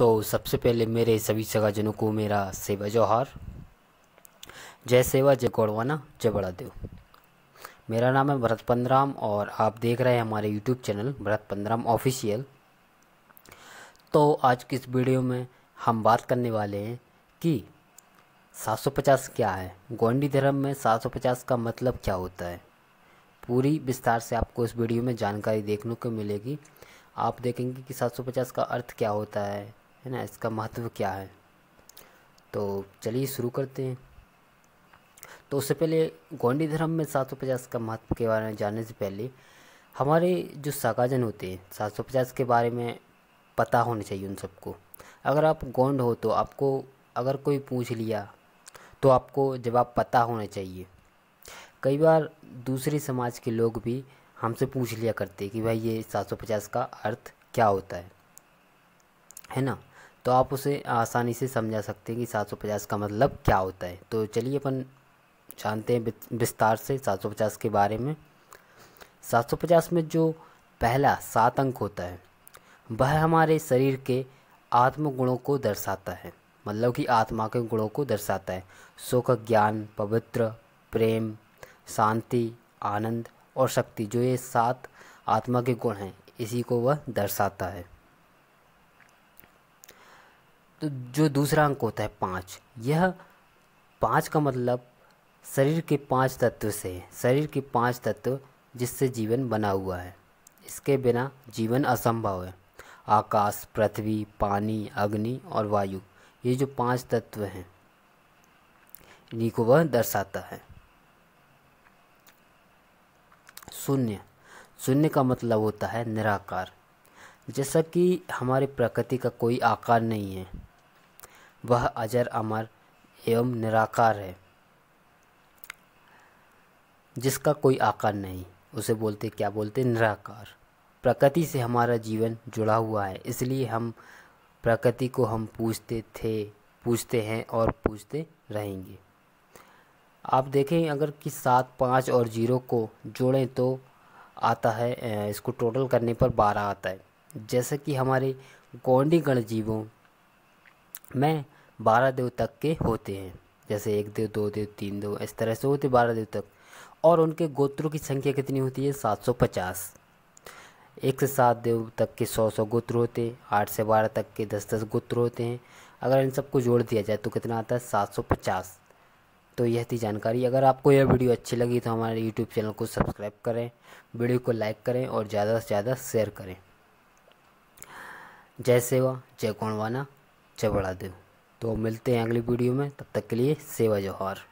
तो सबसे पहले मेरे सभी सगाजनों को मेरा सेवा जोहार जय सेवा जय गौड़वाना जय बड़ा देव मेरा नाम है भरत पंद्राम और आप देख रहे हैं हमारे यूट्यूब चैनल भरत पंद्राम ऑफिशियल तो आज की इस वीडियो में हम बात करने वाले हैं कि 750 क्या है गोंडी धर्म में 750 का मतलब क्या होता है पूरी विस्तार से आपको इस वीडियो में जानकारी देखने को मिलेगी आप देखेंगे कि 750 का अर्थ क्या होता है है ना इसका महत्व क्या है तो चलिए शुरू करते हैं तो उससे पहले गोंडी धर्म में सात सौ पचास का महत्व के बारे में जानने से पहले हमारे जो सगाजन होते हैं सात सौ पचास के बारे में पता होना चाहिए उन सबको अगर आप गोंड हो तो आपको अगर कोई पूछ लिया तो आपको जवाब पता होना चाहिए कई बार दूसरे समाज के लोग भी हमसे पूछ लिया करते कि भाई ये सात सौ पचास का अर्थ क्या होता है है ना तो आप उसे आसानी से समझा सकते हैं कि 750 का मतलब क्या होता है तो चलिए अपन जानते हैं विस्तार से 750 के बारे में 750 में जो पहला सात अंक होता है वह हमारे शरीर के आत्म गुणों को दर्शाता है मतलब कि आत्मा के गुणों को दर्शाता है सुख ज्ञान पवित्र प्रेम शांति आनंद और शक्ति जो ये सात आत्मा के गुण हैं इसी को वह दर्शाता है तो जो दूसरा अंक होता है पाँच यह पाँच का मतलब शरीर के पाँच तत्व से शरीर के पाँच तत्व जिससे जीवन बना हुआ है इसके बिना जीवन असंभव है आकाश पृथ्वी पानी अग्नि और वायु ये जो पांच तत्व हैं इन्हीं को वह दर्शाता है शून्य शून्य का मतलब होता है निराकार जैसा कि हमारे प्रकृति का कोई आकार नहीं है वह अजर अमर एवं निराकार है जिसका कोई आकार नहीं उसे बोलते क्या बोलते निराकार प्रकृति से हमारा जीवन जुड़ा हुआ है इसलिए हम प्रकृति को हम पूछते थे पूछते हैं और पूछते रहेंगे आप देखें अगर कि सात पाँच और जीरो को जोड़ें तो आता है इसको टोटल करने पर बारह आता है जैसे कि हमारे गौंडी गण जीवों में बारह देव तक के होते हैं जैसे एक देव दो देव तीन देव इस तरह से होते बारह देव तक और उनके गोत्रों की संख्या कितनी होती है सात सौ पचास एक से सात देव तक के सौ सौ गोत्र होते हैं आठ से बारह तक के दस दस गोत्र होते हैं अगर इन सबको जोड़ दिया जाए तो कितना आता है सात सौ पचास तो यह थी जानकारी अगर आपको यह वीडियो अच्छी लगी तो हमारे यूट्यूब चैनल को सब्सक्राइब करें वीडियो को लाइक करें और ज़्यादा से ज़्यादा शेयर करें जय सेवा जय कौणवाना जय बढ़ा दे तो मिलते हैं अगली वीडियो में तब तक के लिए सेवा जोहार